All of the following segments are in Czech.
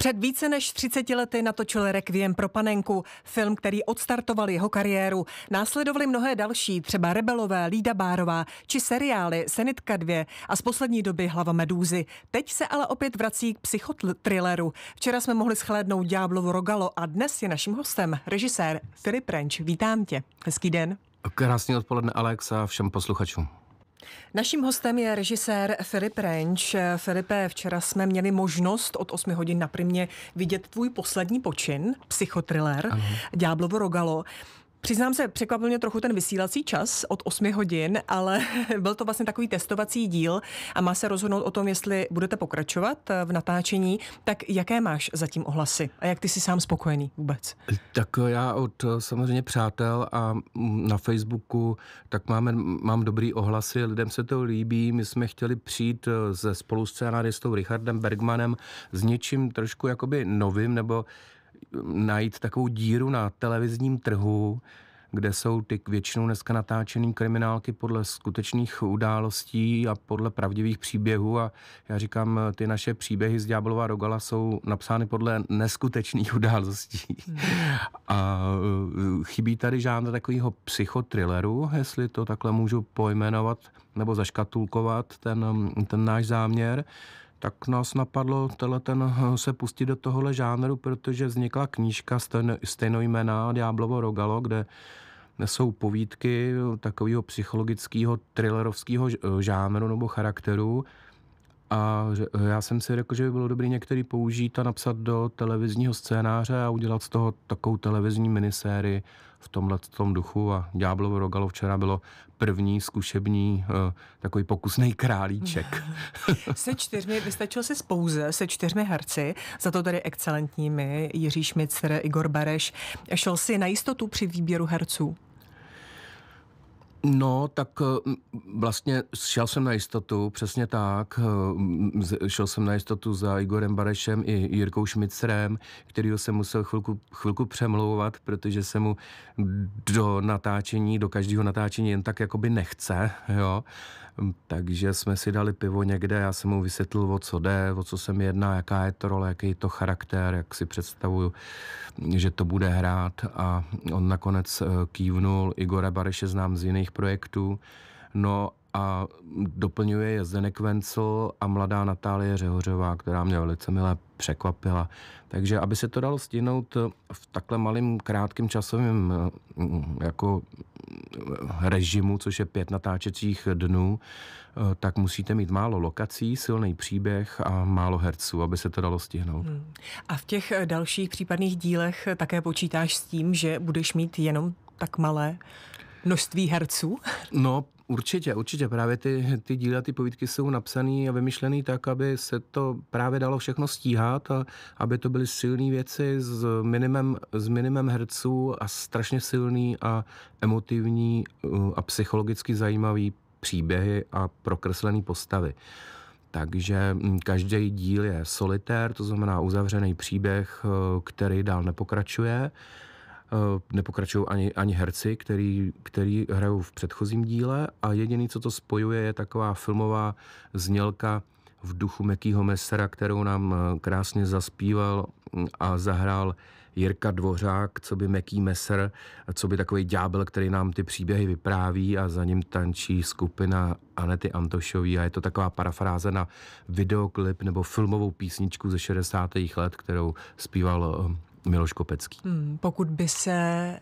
Před více než 30 lety natočil Requiem pro panenku, film, který odstartoval jeho kariéru. Následovaly mnohé další, třeba Rebelové, Lída Bárová, či seriály Senitka 2 a z poslední doby Hlava medúzy. Teď se ale opět vrací k psychotrilleru. Včera jsme mohli schlédnout Ďáblovo Rogalo a dnes je naším hostem režisér Filip Renč. Vítám tě. Hezký den. Krásný odpoledne Alex a všem posluchačům. Naším hostem je režisér Filip Renč. Filipe, včera jsme měli možnost od 8 hodin na primě vidět tvůj poslední počin, psychotriller, Ďáblovo rogalo. Přiznám se, překvapil mě trochu ten vysílací čas od 8 hodin, ale byl to vlastně takový testovací díl a má se rozhodnout o tom, jestli budete pokračovat eh, v natáčení. Tak jaké máš zatím ohlasy a jak ty jsi sám spokojený vůbec? Tak já od eh, samozřejmě přátel a mm, na Facebooku tak máme, mám dobrý ohlasy, lidem se to líbí. My jsme chtěli přijít se eh, spoluscénaristou Richardem Bergmanem s něčím trošku jakoby novým nebo najít takovou díru na televizním trhu, kde jsou ty většinou dneska natáčené kriminálky podle skutečných událostí a podle pravdivých příběhů a já říkám, ty naše příběhy z Ďáblova Rogala jsou napsány podle neskutečných událostí. A e, chybí tady žánr takového psychotrilleru, jestli to takhle můžu pojmenovat nebo zaškatulkovat ten, ten náš záměr tak nás napadlo ten eh, se pustit do tohohle žánru, protože vznikla knížka stejnou jména Diablovo rogalo, kde jsou povídky takového psychologického thrillerovského eh, žánru nebo charakteru, a že, eh, já jsem si řekl, že by bylo dobré některý použít a napsat do televizního scénáře a udělat z toho takovou televizní minisérii v tomhle tom duchu. A Ďáblovo rogalo včera bylo první zkušební eh, takový pokusný králíček. se čtyřmi, vystačil se spouze se čtyřmi herci, za to tady excelentními, Jiří Šmicer, Igor Bareš. Šel si na jistotu při výběru herců? No, tak eh, vlastně šel jsem na jistotu, přesně tak. Eh, šel jsem na jistotu za Igorem Barešem i Jirkou Šmicrem, kterýho jsem musel chvilku, chvilku přemlouvat, protože se mu do natáčení, do každého natáčení jen tak jakoby nechce, jo takže jsme si dali pivo někde, já jsem mu vysvětlil, o co jde, o co se mi jedná, jaká je to role, jaký je to charakter, jak si představuju, že to bude hrát a on nakonec eh, kývnul. Igora Bareše znám z jiných projektů, No a doplňuje je Zdenek Vencel a mladá Natálie Řehořová, která mě velice milé překvapila. Takže aby se to dalo stihnout eh, v takhle malým krátkým časovém eh, mm, jako eh, režimu, což je pět natáčecích dnů, tak musíte mít málo lokací, silný příběh a málo herců, aby se to dalo stihnout. Hmm. A v těch dalších případných dílech také počítáš s tím, že budeš mít jenom tak malé množství herců? No, Určitě, určitě. Právě ty, ty díly a ty povídky jsou napsané a vymyšlené tak, aby se to právě dalo všechno stíhat a aby to byly silné věci s minimem, s minimem herců a strašně silný a emotivní uh, a psychologicky zajímavý příběhy a prokreslené postavy. Takže mm, každý díl je solitér, to znamená uzavřený příběh, uh, který dál nepokračuje Eh, nepokračují ani, ani herci, který, který hrajou v předchozím díle a jediný, co to spojuje, je taková filmová znělka v duchu Mekýho Mesera, kterou nám eh, krásně zaspíval hm, a zahrál Jirka Dvořák, co by Meký meser, co by takový ďábel, který nám ty příběhy vypráví a za ním tančí skupina Anety Antošový a je to taková parafráze na videoklip nebo filmovou písničku ze 60. let, kterou zpíval eh, Miloš Kopecký. Hmm, pokud by se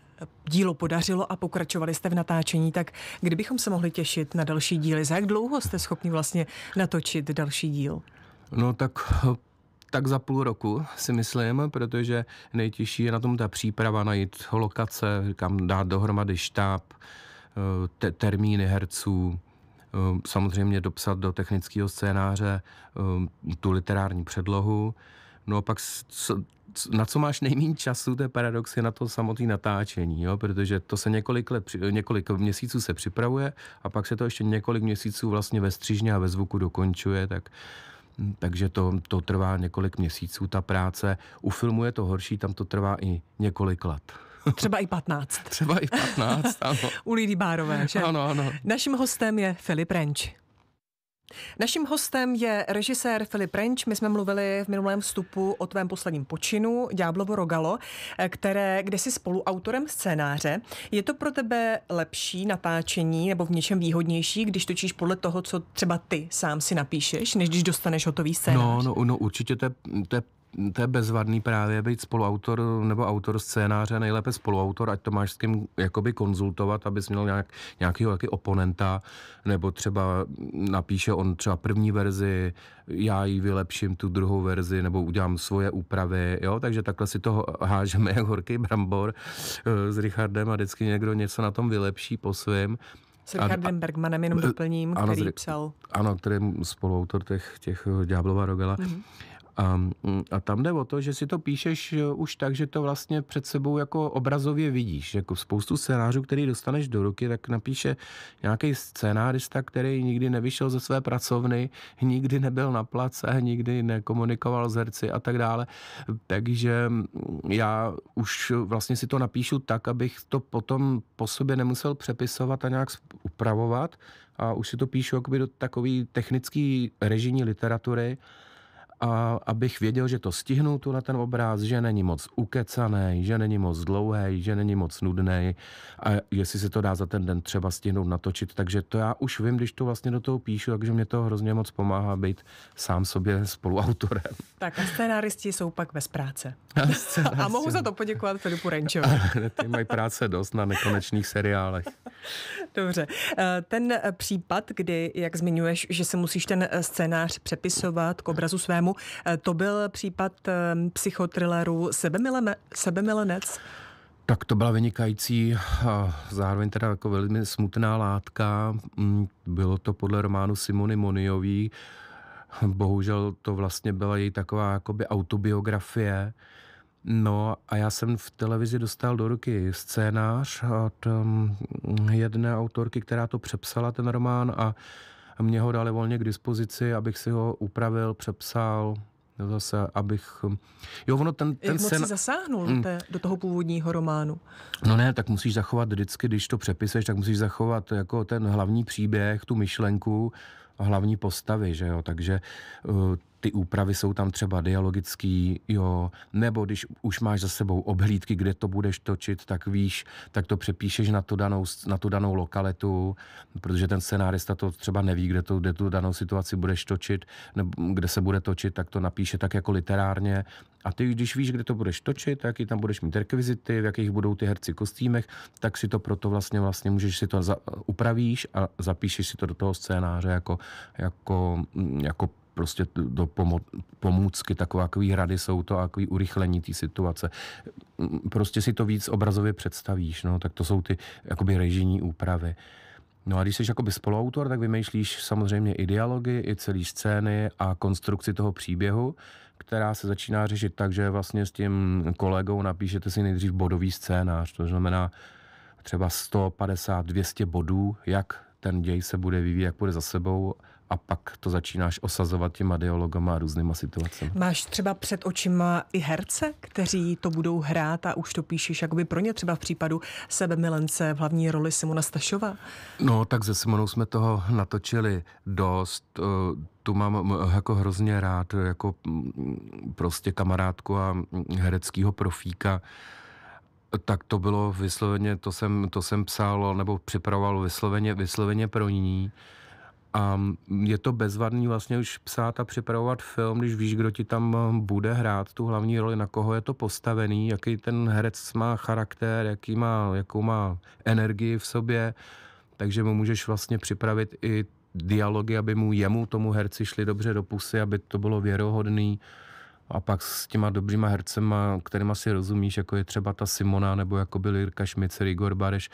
dílo podařilo a pokračovali jste v natáčení, tak kdybychom se mohli těšit na další díly? Za jak dlouho jste schopni vlastně natočit další díl? No tak tak za půl roku, si myslím, protože nejtěžší je na tom ta příprava, najít lokace, kam dát dohromady štáb, te- termíny herců, samozřejmě dopsat do technického scénáře tu literární předlohu. No a pak na co máš nejméně času, to je paradox, je na to samotné natáčení, jo? protože to se několik, let, několik měsíců se připravuje a pak se to ještě několik měsíců vlastně ve střížně a ve zvuku dokončuje, tak hm, takže to, to trvá několik měsíců, ta práce. U filmu je to horší, tam to trvá i několik let. Třeba i 15. Třeba i 15, ano. U Lidy Bárové, že? Ano, ano. Naším hostem je Filip Renč. Naším hostem je režisér Filip Renč. My jsme mluvili v minulém vstupu o tvém posledním počinu, Ďáblovo rogalo, které, kde jsi spoluautorem scénáře. Je to pro tebe lepší natáčení nebo v něčem výhodnější, když točíš podle toho, co třeba ty sám si napíšeš, než když dostaneš hotový scénář? No, no, no určitě to je, to je to je bezvadný právě být spoluautor nebo autor scénáře, nejlépe spoluautor, ať to máš s kým jakoby konzultovat, abys měl nějak, nějakého jaký oponenta, nebo třeba napíše on třeba první verzi, já ji vylepším tu druhou verzi, nebo udělám svoje úpravy, jo, takže takhle si to hážeme jako horký brambor eh, s Richardem a vždycky někdo něco na tom vylepší po svém. S Richardem a, Bergmanem jenom eh, doplním, ano, který psal. Ano, který je spoluautor těch, těch Ďáblova Rogela. Mm-hmm. A, mm, a tam jde o to, že si to píšeš eh, už tak, že to vlastně před sebou jako obrazově vidíš. Jako spoustu scénářů, který dostaneš do ruky, tak napíše nějaký scénárista, který nikdy nevyšel ze své pracovny, nikdy nebyl na place, nikdy nekomunikoval s herci a tak dále. Takže mm, já už vlastně si to napíšu tak, abych to potom po sobě nemusel přepisovat a nějak upravovat a už si to píšu jakoby do takové technické režijní literatury a abych věděl, že to stihnu tu na ten obráz, že není moc ukecaný, že není moc dlouhý, že není moc nudný a jestli se to dá za ten den třeba stihnout natočit, takže to já už vím, když to vlastně do toho píšu, takže mě to hrozně moc pomáhá být sám sobě spoluautorem. Tak a scénáristi jsou pak bez práce. A, a mohu za to poděkovat Filipu Renčovi. Ty mají práce dost na nekonečných seriálech. Dobře. Eh, ten eh, případ, kdy, jak zmiňuješ, že se musíš ten eh, scénář přepisovat k obrazu svému, to byl případ psychotrileru Sebemilenec? Tak to byla vynikající a zároveň teda jako velmi smutná látka. Mm, bylo to podle románu Simony Moniový. Bohužel to vlastně byla její taková jakoby autobiografie, No a já jsem v televizi dostal do ruky scénář od um, jedné autorky, která to přepsala, ten román, a mě ho dali volně k dispozici, abych si ho upravil, přepsal, zase, abych... Um, jo, ono ten, ten Jak moc zasáhnul mm. te, do toho původního románu? No ne, tak musíš zachovat vždycky, když to přepisuješ, tak musíš zachovat jako ten hlavní příběh, tu myšlenku, hlavní postavy, že jo, takže uh, ty úpravy jsou tam třeba dialogický, jo, nebo když už máš za sebou obhlídky, kde to budeš točit, tak víš, tak to přepíšeš na tu danou, na tu danou lokalitu, protože ten scenárista to třeba neví, kde, to, kde tu danou situaci budeš točit, nebo kde se bude točit, tak to napíše tak jako literárně. A ty, když víš, kde to budeš točit, jaký tam budeš mít rekvizity, v jakých budou ty herci kostýmech, tak si to proto vlastně, vlastně můžeš si to za, upravíš a zapíšeš si to do toho scénáře jako, jako, jako prostě do pomo- pomůcky, takové takový rady jsou to a takový urychlení té situace. Prostě si to víc obrazově představíš, no, tak to jsou ty jakoby režijní úpravy. No a když jsi jakoby spoluautor, tak vymýšlíš samozřejmě i dialogy, i celý scény a konstrukci toho příběhu, která se začíná řešit tak, že vlastně s tím kolegou napíšete si nejdřív bodový scénář, to znamená třeba 150, 200 bodů, jak ten děj se bude vyvíjet, jak bude za sebou a pak to začínáš osazovat těma dialogama a různýma situacemi. Máš třeba před očima i herce, kteří to budou hrát a už to píšeš jakoby pro ně, třeba v případu sebe milence v hlavní roli Simona Stašova? No, tak se Simonou jsme toho natočili dost. Eh, tu mám jako hrozně rád, eh, jako prostě kamarádku a hereckýho profíka. Tak to bylo vysloveně, to jsem, to jsem psal nebo připravoval vysloveně, vysloveně pro ní. A je to bezvadný vlastně už psát a připravovat film, když víš, kdo ti tam eh, bude hrát tu hlavní roli, na koho je to postavený, jaký ten herec má charakter, jaký má, jakou má energii v sobě, takže mu můžeš vlastně připravit i dialogy, aby mu jemu, tomu herci šli dobře do pusy, aby to bylo věrohodný a pak s těma dobrýma hercema, kterýma si rozumíš, jako je třeba ta Simona, nebo jako byl Jirka Šmicer, Igor Bareš,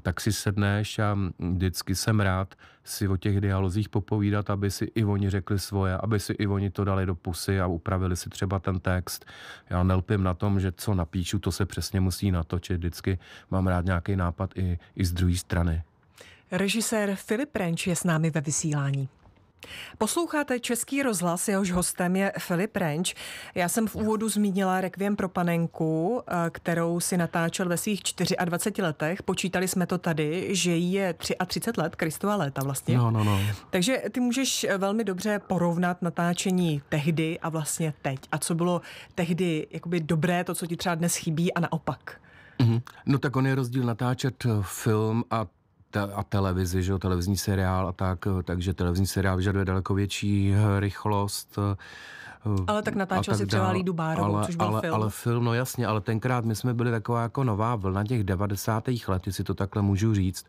tak si sedneš a vždycky jsem rád si o těch dialozích popovídat, aby si i oni řekli svoje, aby si i oni to dali do pusy a upravili si třeba ten text. Já nelpím na tom, že co napíšu, to se přesně musí natočit. Vždycky mám rád nějaký nápad i, i z druhé strany. Režisér Filip Renč je s námi ve vysílání. Posloucháte Český rozhlas, jehož hostem je Filip Renč. Já jsem v úvodu zmínila Requiem pro panenku, eh, kterou si natáčel ve svých 24 letech. Počítali jsme to tady, že jí je 33 let, Kristova léta vlastně. No, no, no. Takže ty můžeš eh, velmi dobře porovnat natáčení tehdy a vlastně teď. A co bylo tehdy jakoby dobré, to, co ti třeba dnes chybí a naopak. Mm-hmm. No tak on je rozdíl natáčet eh, film a te- a televizi, že jo, televizní seriál a tak, eh, takže televizní seriál vyžaduje daleko větší eh, rychlost. Eh, ale tak natáčel tak si třeba Lídu Bárovou, ale, což byl ale, film. Ale film, no jasně, ale tenkrát my jsme byli taková jako nová vlna těch 90. let, jestli to takhle můžu říct.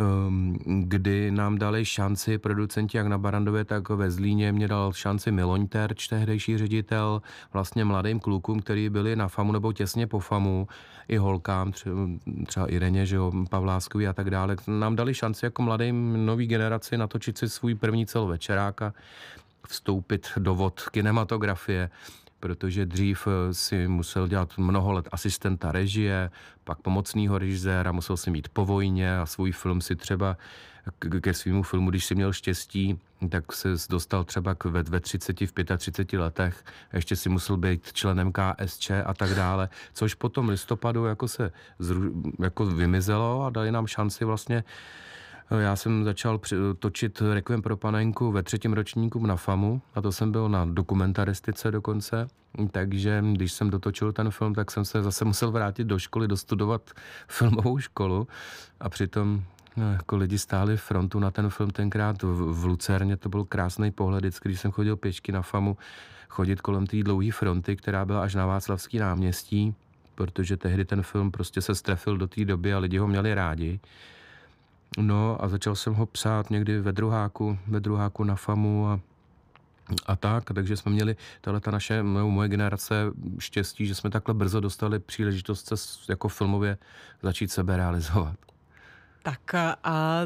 Ehm, kdy nám dali šanci producenti jak na Barandově, tak ve Zlíně. Mě dal šanci Miloň Terč, tehdejší ředitel, vlastně mladým klukům, který byli na FAMu nebo těsně po FAMu, i holkám, třeba Ireně, že jo, Pavláskový a tak dále. Nám dali šanci jako mladým nový generaci natočit si svůj první celovečerák a vstoupit do vod kinematografie protože dřív eh, si musel dělat mnoho let asistenta režie, pak pomocného režiséra, musel si mít po vojně a svůj film si třeba ke svýmu filmu, když si měl štěstí, tak se dostal třeba k ve, ve 30, v 35 letech, ještě si musel být členem KSČ a tak dále, což potom listopadu jako se zru, jako vymizelo a dali nám šanci vlastně uh, Eh, já jsem začal eh, točit Requiem pro panenku ve třetím ročníku na FAMu, a to jsem byl na dokumentaristice dokonce, takže když jsem dotočil ten film, tak jsem se zase musel vrátit do školy, dostudovat filmovou školu a přitom eh, jako lidi stáli frontu na ten film tenkrát v, v Lucerně, to byl krásný pohled, vždycky, když jsem chodil pěšky na FAMu, chodit kolem té dlouhé fronty, která byla až na Václavský náměstí, protože tehdy ten film prostě se strefil do té doby a lidi ho měli rádi. No a začal jsem ho psát někdy ve druháku, ve druháku na FAMu a a tak, takže jsme měli, tahle ta naše, moje generace, štěstí, že jsme takhle brzo dostali příležitost se jako filmově začít sebe realizovat. Tak a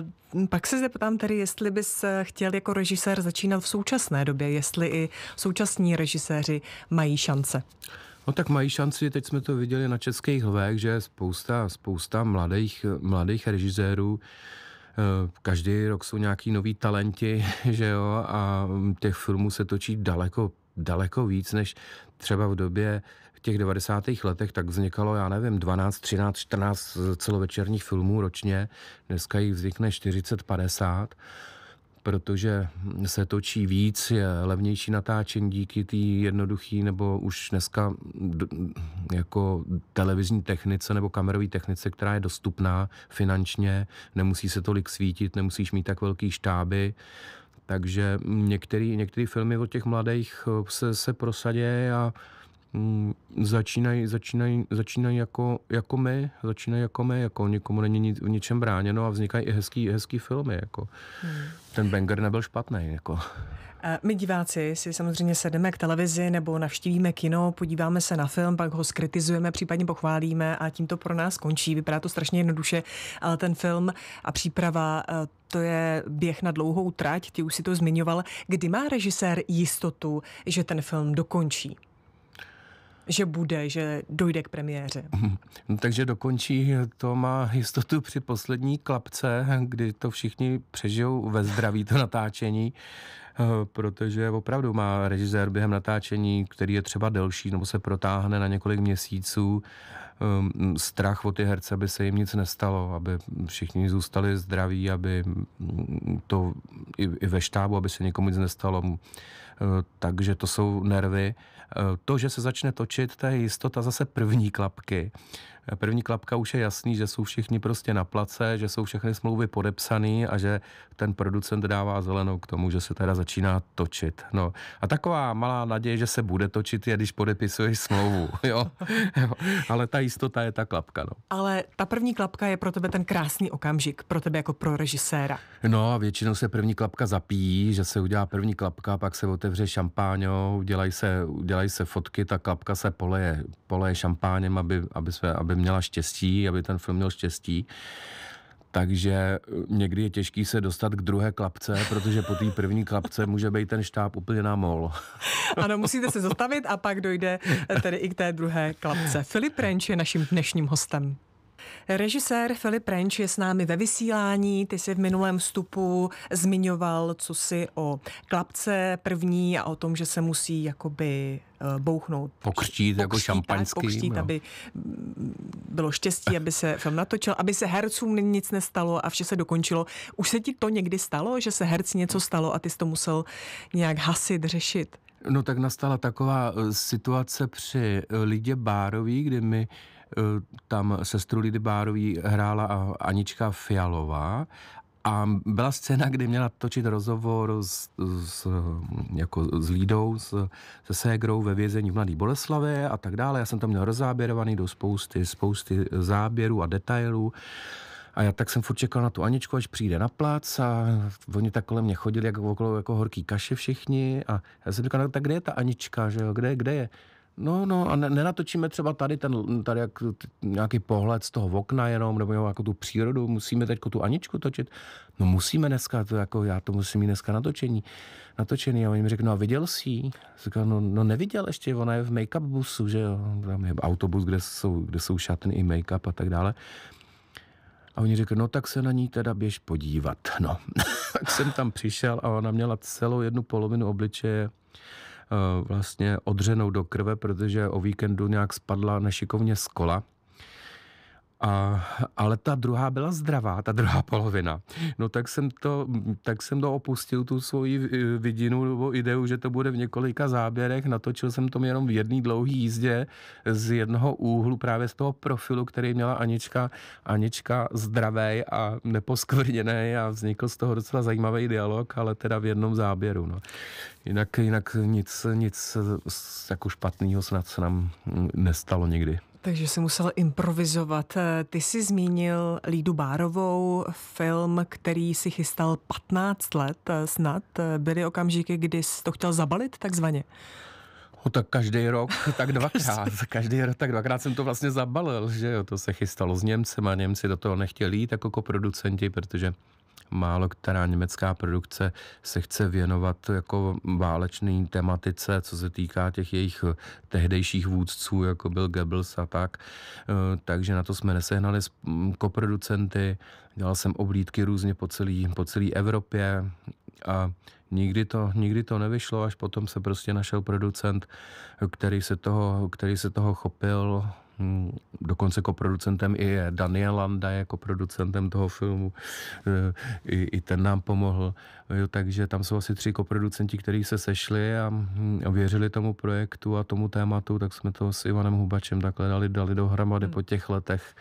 pak se zeptám tedy, jestli bys chtěl jako režisér začínat v současné době, jestli i současní režiséři mají šance. Uh, No tak mají šanci, teď jsme to viděli na českých lvech, že spousta, spousta mladých, mladých režisérů, eh, každý rok jsou nějaký noví talenti, že jo, a těch filmů se točí daleko, daleko víc, než třeba v době v těch 90. letech, tak vznikalo, já nevím, 12, 13, 14 celovečerních filmů ročně, dneska jich vznikne 40, 50 protože se točí víc, je levnější natáčení díky té jednoduché nebo už dneska jako televizní technice nebo kamerové technice, která je dostupná finančně, nemusí se tolik svítit, nemusíš mít tak velký štáby, takže některé filmy od těch mladých eh, se, se prosadí a začínají, mm, začínají, začínají jako, jako my, začínají jako my, jako nikomu není nic, v ničem bráněno a vznikají i hezký, hezký filmy, jako. Hmm. Ten banger nebyl špatný, jako. My diváci si samozřejmě sedeme k televizi nebo navštívíme kino, podíváme se na film, pak ho skritizujeme, případně pochválíme a tím to pro nás končí. Vypadá to strašně jednoduše, ale ten film a příprava eh, to je běh na dlouhou trať, ty už si to zmiňoval. Kdy má režisér jistotu, že ten film dokončí? že bude, že dojde k premiéře. No, takže dokončí to má jistotu při poslední klapce, kdy to všichni přežijou ve zdraví to natáčení, eh, protože opravdu má režisér během natáčení, který je třeba delší nebo se protáhne na několik měsíců, ehm, strach o ty herce, aby se jim nic nestalo, aby všichni zůstali zdraví, aby mm, to i ve štábu, aby se někomu nic nestalo. Eh, takže to jsou nervy. Eh, to, že se začne točit, to je jistota zase první klapky. První klapka už je jasný, že jsou všichni prostě na place, že jsou všechny smlouvy podepsané a že ten producent dává zelenou k tomu, že se teda začíná točit. No. A taková malá naděje, že se bude točit, je, když podepisuješ smlouvu. Jo? jo. Ale ta jistota je ta klapka. No. Ale ta první klapka je pro tebe ten krásný okamžik, pro tebe jako pro režiséra. No a většinou se první klapka zapíjí, že se udělá první klapka, pak se otevře šampáňou, dělají se, dělají se fotky, ta klapka se poleje, poleje šampáněm, aby, aby, své, aby aby měla štěstí, aby ten film měl štěstí. Takže eh, někdy je těžký se dostat k druhé klapce, protože po té první klapce může být ten štáb úplně na mol. Ano, musíte se zastavit a pak dojde eh, tedy i k té druhé klapce. Filip Renč je naším dnešním hostem. Režisér Filip Renč je s námi ve vysílání. Ty jsi v minulém vstupu zmiňoval, co si o klapce první a o tom, že se musí jakoby eh, bouchnout. Pokřtít, jako pokřtít jako šampaňský. Pokřtít, aby mm, bylo štěstí, aby se film natočil, aby se hercům nic nestalo a vše se dokončilo. Už se ti to někdy stalo, že se herci něco stalo a ty jsi to musel nějak hasit, řešit? No tak nastala taková eh, situace při eh, Lidě Bárový, kdy mi Eh, tam sestru Lidy Bárový hrála Anička Fialová a byla scéna, kdy měla točit rozhovor s, s, jako s Lídou, s, se ségrou ve vězení v Mladé Boleslavě a tak dále. Já jsem tam měl rozáběrovaný do spousty, spousty záběrů a detailů. A já tak jsem furt čekal na tu Aničku, až přijde na plac a oni tak kolem mě chodili jako okolo jako horký kaše všichni a já jsem říkal, no, tak kde je ta Anička, že jo, kde, kde je? No, no, a nenatočíme třeba tady, ten, tady jak, nějaký pohled z toho okna jenom, nebo jako tu přírodu, musíme teď tu Aničku točit. No musíme dneska, to jako já to musím mít dneska natočení, natočený. A oni mi řekli, no a viděl jsi ji? Říkal, no, no, neviděl ještě, ona je v make-up busu, že jo, tam je autobus, kde jsou, kde jsou šatny i make-up a tak dále. A oni řekli, no tak se na ní teda běž podívat, no. tak jsem tam přišel a ona měla celou jednu polovinu obličeje Eh, vlastně odřenou do krve, protože o víkendu nějak spadla nešikovně z kola a, ale ta druhá byla zdravá, ta druhá polovina. No tak jsem to, tak jsem to opustil, tu svoji eh, vidinu nebo ideu, že to bude v několika záběrech. Natočil jsem to jenom v jedné dlouhé jízdě z jednoho úhlu právě z toho profilu, který měla Anička, Anička zdravé a neposkvrněné a vznikl z toho docela zajímavý dialog, ale teda v jednom záběru. No. Jinak, jinak nic, nic eh, jako špatného snad se nám mm, nestalo nikdy. Takže jsem musel improvizovat. Eh, ty jsi zmínil Lídu Bárovou, film, který si chystal 15 let eh, snad. Eh, byly okamžiky, kdy jsi to chtěl zabalit takzvaně? O, tak každý rok, tak dvakrát. každý rok, tak dvakrát jsem to vlastně zabalil, že jo. To se chystalo s Němcem a Němci do toho nechtěli jít jako producenti, protože málo která německá produkce se chce věnovat jako válečné tematice, co se týká těch jejich tehdejších vůdců, jako byl Goebbels a tak. Eh, takže na to jsme nesehnali mm, koproducenty, dělal jsem oblídky různě po celé po celý Evropě a nikdy to, nikdy to nevyšlo, až potom se prostě našel producent, který se toho, který se toho chopil, Mm, dokonce koproducentem jako i je. Daniel Landa je koproducentem jako toho filmu, e, i, i ten nám pomohl. Jo, takže tam jsou asi tři koproducenti, kteří se sešli mm, a věřili tomu projektu a tomu tématu, tak jsme to s Ivanem Hubačem takhle dali, dali dohromady hmm. po těch letech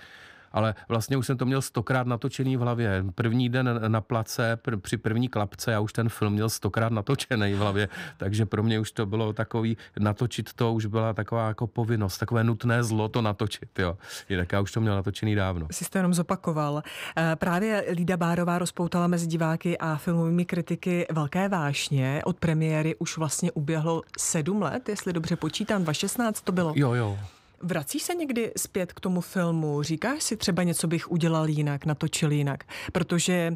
ale vlastně už jsem to měl stokrát natočený v hlavě. První den na place, pr- při první klapce, já už ten film měl stokrát natočený v hlavě, takže pro mě už to bylo takový, natočit to už byla taková jako povinnost, takové nutné zlo to natočit, jo. Jinak já už to měl natočený dávno. Jsi to jenom zopakoval. Eh, právě Lída Bárová rozpoutala mezi diváky a filmovými kritiky velké vášně. Od premiéry už vlastně uběhlo sedm let, jestli dobře počítám, 2016 to bylo. Jo, jo. Vracíš se někdy zpět k tomu filmu? Říkáš si třeba něco bych udělal jinak, natočil jinak? Protože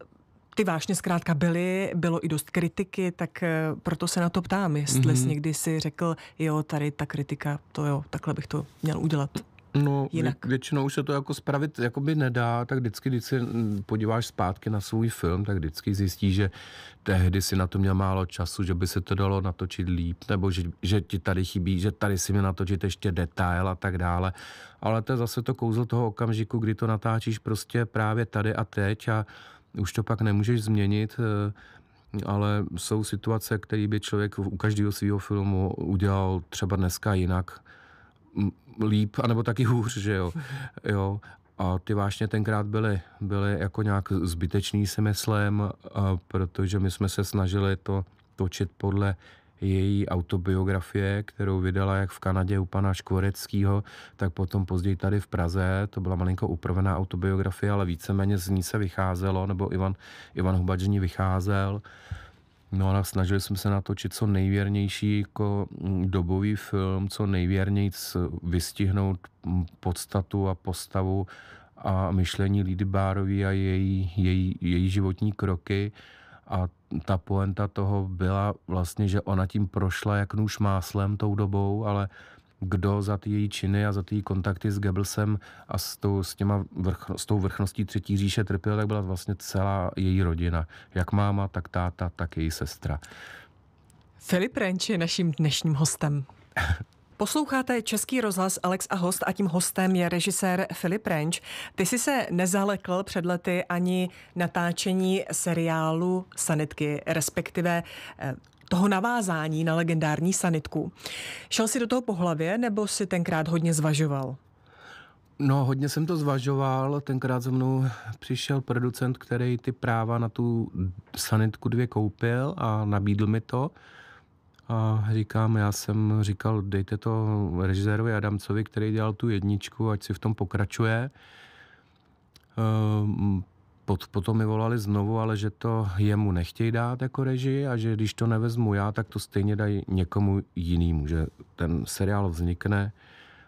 uh, ty vášně zkrátka byly, bylo i dost kritiky, tak uh, proto se na to ptám, jestli mm-hmm. jsi někdy si řekl, jo, tady ta kritika, to jo, takhle bych to měl udělat. No, jinak. většinou už se to jako spravit jakoby nedá, tak vždycky, když se mm, podíváš zpátky na svůj film, tak vždycky zjistí, že tehdy si na to měl málo času, že by se to dalo natočit líp, nebo že, že ti tady chybí, že tady si mi natočit ještě detail a tak dále. Ale to je zase to kouzlo toho okamžiku, kdy to natáčíš prostě právě tady a teď a už to pak nemůžeš změnit eh, ale jsou situace, které by člověk u každého svého filmu udělal třeba dneska jinak líp, anebo taky hůř, že jo. jo. A ty vášně tenkrát byly, byly jako nějak zbytečný si myslím, protože my jsme se snažili to točit podle její autobiografie, kterou vydala jak v Kanadě u pana Škvoreckýho, tak potom později tady v Praze. To byla malinko upravená autobiografie, ale víceméně z ní se vycházelo, nebo Ivan, Ivan Hubačný vycházel. No ale snažili jsme se natočit co nejvěrnější jako mm, dobový film, co nejvěrněji vystihnout mm, podstatu a postavu a myšlení Lidy Bárový a její, její, její životní kroky. A ta poenta toho byla vlastně, že ona tím prošla jak nůž máslem tou dobou, ale kdo za ty její činy a za ty její kontakty s Goebbelsem a s tou, s, těma vrchno, s tou vrchností Třetí říše trpěl, tak byla vlastně celá její rodina. Jak máma, tak táta, tak její sestra. Filip Renč je naším dnešním hostem. Posloucháte Český rozhlas Alex a host a tím hostem je režisér Filip Renč. Ty jsi se nezalekl před lety ani natáčení seriálu Sanitky, respektive eh, toho navázání na legendární sanitku. Šel si do toho po hlavě nebo si tenkrát hodně zvažoval? No, hodně jsem to zvažoval. Tenkrát ze mnou přišel producent, který ty práva na tu sanitku dvě koupil a nabídl mi to. A říkám, já jsem říkal, dejte to režisérovi Adamcovi, který dělal tu jedničku, ať si v tom pokračuje. Ehm, Pot potom mi volali znovu, ale že to jemu nechtějí dát jako režii a že když to nevezmu já, tak to stejně dají někomu jinému, že ten seriál vznikne,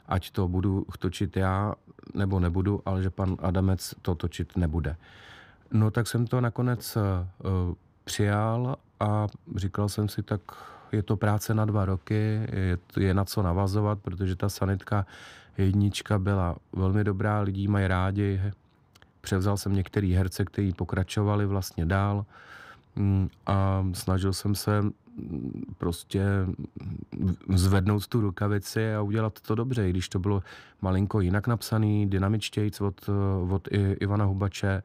ať to budu točit já nebo nebudu, ale že pan Adamec to točit nebude. No tak jsem to nakonec uh, přijal a říkal jsem si, tak je to práce na dva roky, je, je na co navazovat, protože ta sanitka jednička byla velmi dobrá, lidí mají rádi, Převzal jsem některý herce, kteří pokračovali vlastně dál mm, a snažil jsem se mm, prostě zvednout tu rukavici a udělat to dobře, i když to bylo malinko jinak napsaný, dynamičtějc od, od Ivana Hubače,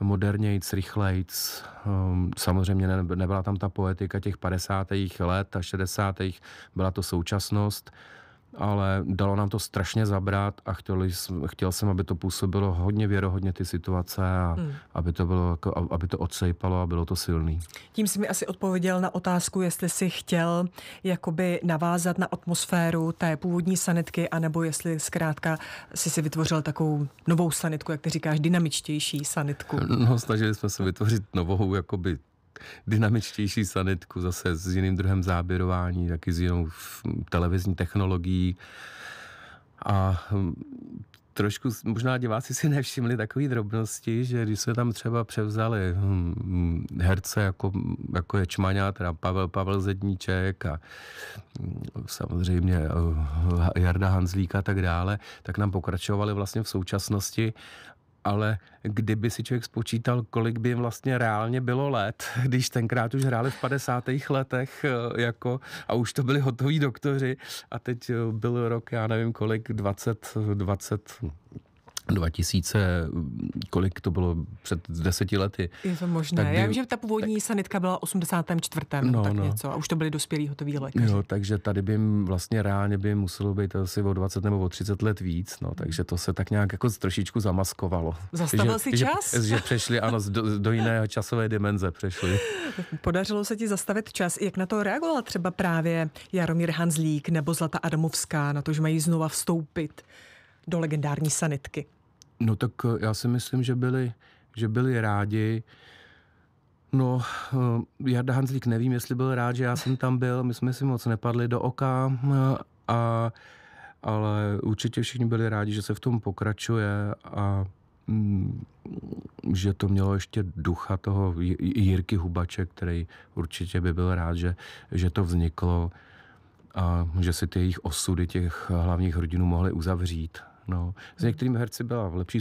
modernějc, rychlejc. Mm, samozřejmě nebyla tam ta poetika těch 50. let a 60. byla to současnost, ale dalo nám to strašně zabrat a chtěli, chtěl jsem, aby to působilo hodně věrohodně ty situace a hmm. aby, to bylo jako, aby to odsejpalo a bylo to silný. Tím jsi mi asi odpověděl na otázku, jestli jsi chtěl jakoby navázat na atmosféru té původní sanitky, anebo jestli zkrátka jsi si vytvořil takovou novou sanitku, jak ty říkáš, dynamičtější sanitku. No, snažili jsme se vytvořit novou jakoby dynamičtější sanitku, zase s jiným druhem záběrování, taky s jinou televizní technologií. A hm, trošku, možná diváci si nevšimli takové drobnosti, že když jsme tam třeba převzali hm, herce jako, jako je Čmaňa, teda Pavel, Pavel Zedníček a hm, samozřejmě eh, Jarda Hanzlíka a tak dále, tak nám pokračovali vlastně v současnosti ale kdyby si člověk spočítal, kolik by jim vlastně reálně bylo let, když tenkrát už hráli v 50. letech eh, jako, a už to byli hotoví doktoři a teď eh, byl rok, já nevím kolik, 20, 20, 2000, kolik to bylo před deseti lety. Je to možné. Tak, Já vím, že ta původní tak, sanitka byla 84. No, tak no. něco a už to byly dospělí hotový lékaři. Jo, takže tady by vlastně reálně by muselo být asi o 20 nebo o 30 let víc, no, hmm. takže to se tak nějak jako trošičku zamaskovalo. Zastavil že, si že, čas? Že, že přešli, ano, do, do jiné časové dimenze přešli. Podařilo se ti zastavit čas. Jak na to reagovala třeba právě Jaromír Hanzlík nebo Zlata Adamovská na to, že mají znova vstoupit do legendární sanitky? No tak eh, já si myslím, že byli, že byli rádi. No, eh, Jarda Hanzlík nevím, jestli byl rád, že já jsem tam byl. My jsme si moc nepadli do oka, eh, a, ale určitě všichni byli rádi, že se v tom pokračuje a mm, že to mělo ještě ducha toho Jirky Hubače, který určitě by byl rád, že, že to vzniklo a že si ty jejich osudy těch hlavních hrdinů mohly uzavřít. No. S některými herci byla lepší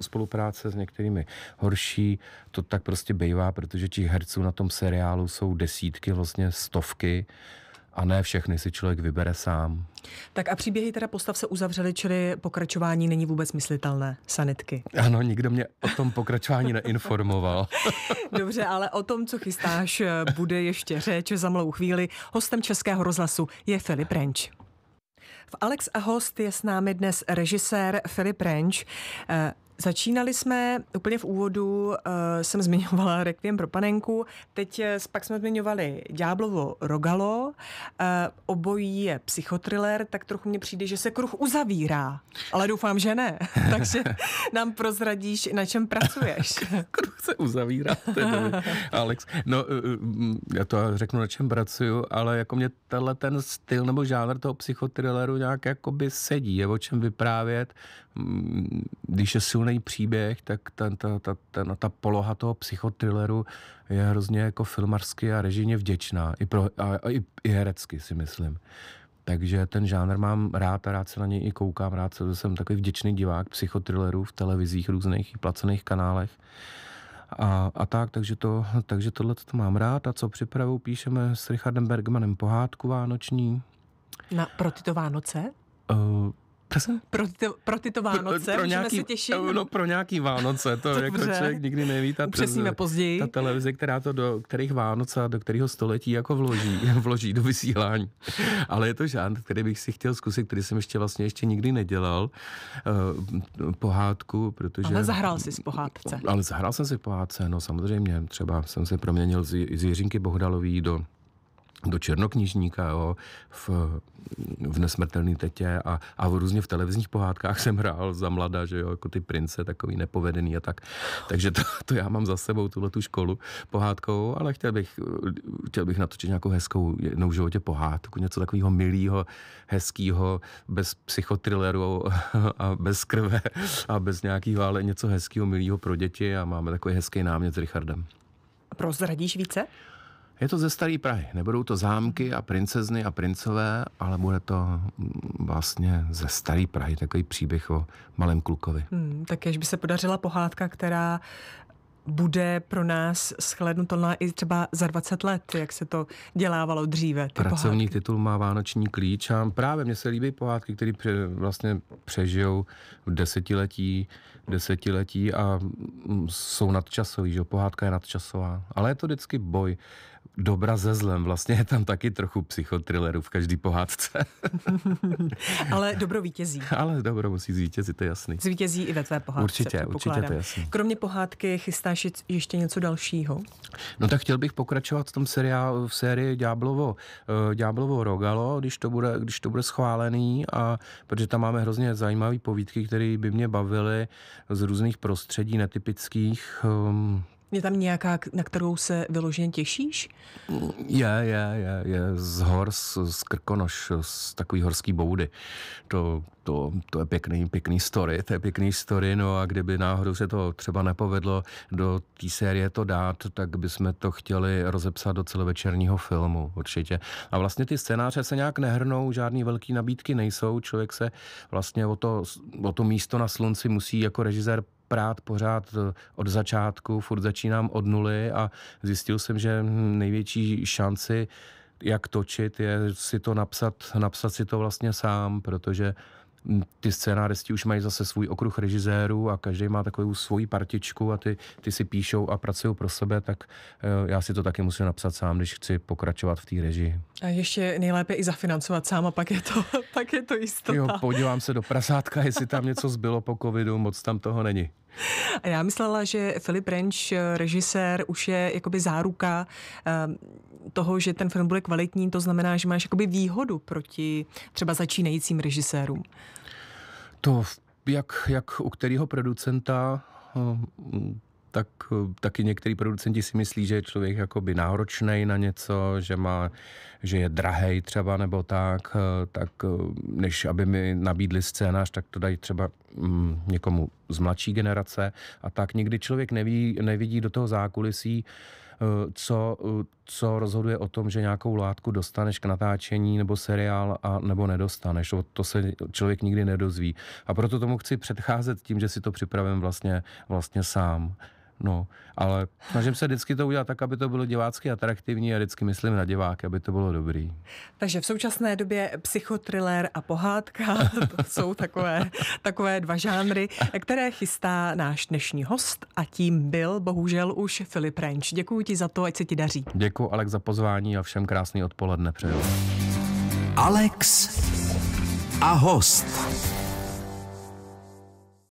spolupráce, s některými horší. To tak prostě bývá, protože těch herců na tom seriálu jsou desítky, vlastně stovky a ne všechny si člověk vybere sám. Tak a příběhy teda postav se uzavřely, čili pokračování není vůbec myslitelné, sanitky. Ano, nikdo mě o tom pokračování neinformoval. Dobře, ale o tom, co chystáš, bude ještě řeč za malou chvíli. Hostem Českého rozhlasu je Filip Renč. V Alex a host je s námi dnes režisér Filip Renč. Eh, Začínali jsme úplně v úvodu, uh, jsem zmiňovala Requiem pro panenku, teď eh, pak jsme zmiňovali Ďáblovo Rogalo, uh, obojí je psychotriller, tak trochu mně přijde, že se kruh uzavírá, ale doufám, že ne, takže nám prozradíš, na čem pracuješ. kruh se uzavírá, Alex. No, mm, já to řeknu, na čem pracuju, ale jako mě tenhle ten styl nebo žánr toho psychotrilleru nějak jakoby sedí, je o čem vyprávět, když je silný příběh, tak ta, ta, ta, ta, no, ta poloha toho psychotrilleru je hrozně jako filmarsky a režijně vděčná. I, pro, a, a, i, i herecky si myslím. Takže ten žánr mám rád a rád se na něj i koukám, rád se, jsem takový vděčný divák psychotrillerů v televizích různých i placených kanálech. A, a tak, takže, to, takže tohle to mám rád. A co připravu, píšeme s Richardem Bergmanem pohádku vánoční. Na, pro tyto Vánoce? Uh, pro, ty, pro tyto Vánoce pro, pro nějaký, se těšit? No, pro nějaký Vánoce, to Dobře. jako člověk nikdy neví. Ta, Upřesníme později. Ta televize, která to do kterých Vánoce a do kterého století jako vloží, vloží do vysílání. Ale je to žánr, který bych si chtěl zkusit, který jsem ještě vlastně ještě nikdy nedělal. Eh, pohádku, protože... Ale zahrál jsi z pohádce. Ale zahrál jsem si pohádce, no samozřejmě. Třeba jsem se proměnil z, z Jiřinky Bohdalový do do černoknižníka, jo, v, v Nesmrtelný tetě a, a v různě v televizních pohádkách jsem hrál za mlada, že jo, jako ty prince, takový nepovedený a tak. Takže to, to já mám za sebou, tuhle tu školu pohádkou, ale chtěl bych, chtěl bych natočit nějakou hezkou jednou v životě pohádku, něco takového milého, hezkého, bez psychotrilleru a bez krve a bez nějakého, ale něco hezkého, milého pro děti a máme takový hezký námět s Richardem. Prozradíš více? Je to ze staré Prahy. Nebudou to zámky a princezny a princové, ale bude to mm, vlastně ze staré Prahy takový příběh o malém klukovi. Hmm, tak jež by se podařila pohádka, která bude pro nás shlednutelná i třeba za 20 let, jak se to dělávalo dříve. Ty Pracovní pohádky. titul má Vánoční klíč a právě mně se líbí pohádky, které pře, vlastně přežijou desetiletí, desetiletí a mm, jsou nadčasový, že pohádka je nadčasová. Ale je to vždycky boj dobra ze zlem. Vlastně je tam taky trochu psychotrilleru v každý pohádce. Ale dobro vítězí. Ale dobro musí zvítězit, to je jasný. Zvítězí i ve tvé pohádce. Určitě, určitě to je jasný. Kromě pohádky chystáš ještě něco dalšího? No tak chtěl bych pokračovat v tom seriálu, v sérii Ďáblovo, uh, Ďáblovo Rogalo, když to, bude, když to bude schválený, a protože tam máme hrozně zajímavé povídky, které by mě bavily z různých prostředí netypických. Um, je tam nějaká, na kterou se vyloženě těšíš? Je, je, je, je z hor, z, z Krkonoš, z takový horský boudy. To, to, to je pěkný, pěkný story, to je pěkný story, no a kdyby náhodou se to třeba nepovedlo do té série to dát, tak bychom to chtěli rozepsat do celovečerního filmu, určitě. A vlastně ty scénáře se nějak nehrnou, žádný velký nabídky nejsou, člověk se vlastně o to, o to místo na slunci musí jako režisér prát pořád eh, od začátku, furt začínám od nuly a zjistil jsem, že největší šanci jak točit, je si to napsat, napsat si to vlastně sám, protože ty scénáristi už mají zase svůj okruh režisérů a každý má takovou svoji partičku a ty, ty si píšou a pracují pro sebe, tak eh, já si to taky musím napsat sám, když chci pokračovat v té režii. A ještě nejlépe i zafinancovat sám a pak je to, pak je to jistota. Jo, podívám se do prasátka, jestli tam něco zbylo po covidu, moc tam toho není. A já myslela, že Filip Renč, režisér, už je jakoby záruka um, toho, že ten film bude kvalitní, to znamená, že máš jakoby výhodu proti třeba začínajícím režisérům? To jak, jak u kterého producenta, eh, tak eh, taky některý producenti si myslí, že je člověk jakoby náročný na něco, že, má, že je drahý třeba nebo tak, eh, tak než aby mi nabídli scénář, tak to dají třeba mm, někomu z mladší generace a tak nikdy člověk neví, nevidí do toho zákulisí, Eh, co, eh, co rozhoduje o tom, že nějakou látku dostaneš k natáčení nebo seriál a nebo nedostaneš. O to se člověk nikdy nedozví. A proto tomu chci předcházet tím, že si to připravím vlastně, vlastně sám. No, ale snažím se vždycky to udělat tak, aby to bylo divácky atraktivní a vždycky myslím na diváky, aby to bylo dobrý. Takže v současné době psychotriller a pohádka, to jsou takové, takové dva žánry, které chystá náš dnešní host a tím byl bohužel už Filip Renč. Děkuji ti za to, ať se ti daří. Děkuji Alex za pozvání a všem krásný odpoledne přeju. Alex a host.